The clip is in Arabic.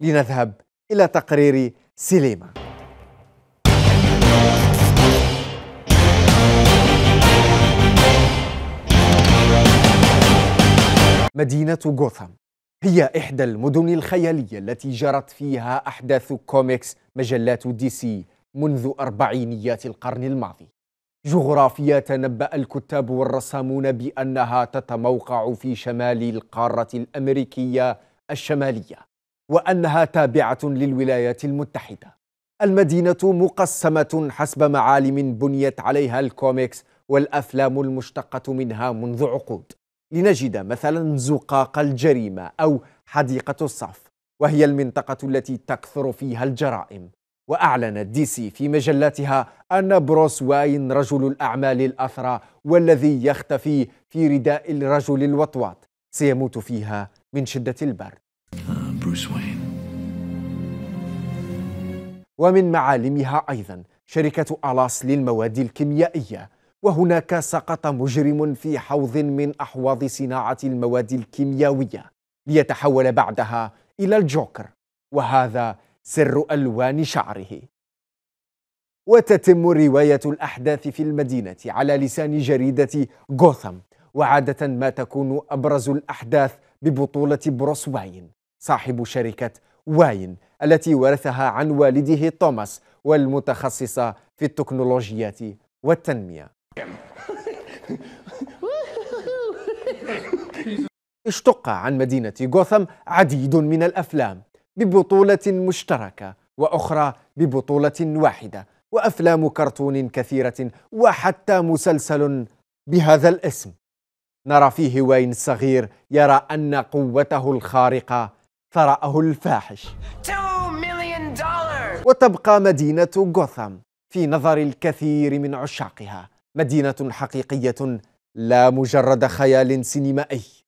لنذهب إلى تقرير سليمة مدينة غوثام هي إحدى المدن الخيالية التي جرت فيها أحداث كوميكس مجلات دي سي منذ أربعينيات القرن الماضي جغرافيا تنبأ الكتاب والرسامون بأنها تتموقع في شمال القارة الأمريكية الشمالية وأنها تابعة للولايات المتحدة المدينة مقسمة حسب معالم بنيت عليها الكوميكس والأفلام المشتقة منها منذ عقود لنجد مثلا زقاق الجريمة أو حديقة الصف وهي المنطقة التي تكثر فيها الجرائم وأعلنت دي سي في مجلاتها أن بروس واين رجل الأعمال الأثرى والذي يختفي في رداء الرجل الوطواط سيموت فيها من شدة البرد بروس وين ومن معالمها أيضا شركة ألاس للمواد الكيميائية وهناك سقط مجرم في حوض من أحواض صناعة المواد الكيميائية ليتحول بعدها إلى الجوكر وهذا سر ألوان شعره وتتم رواية الأحداث في المدينة على لسان جريدة غوثم وعادة ما تكون أبرز الأحداث ببطولة بروس واين صاحب شركة واين التي ورثها عن والده توماس والمتخصصة في التكنولوجيات والتنمية اشتق عن مدينة غوثم عديد من الأفلام ببطولة مشتركة وأخرى ببطولة واحدة وأفلام كرتون كثيرة وحتى مسلسل بهذا الاسم نرى فيه واين الصغير يرى أن قوته الخارقة ثراه الفاحش وتبقى مدينة غوثام في نظر الكثير من عشاقها مدينة حقيقية لا مجرد خيال سينمائي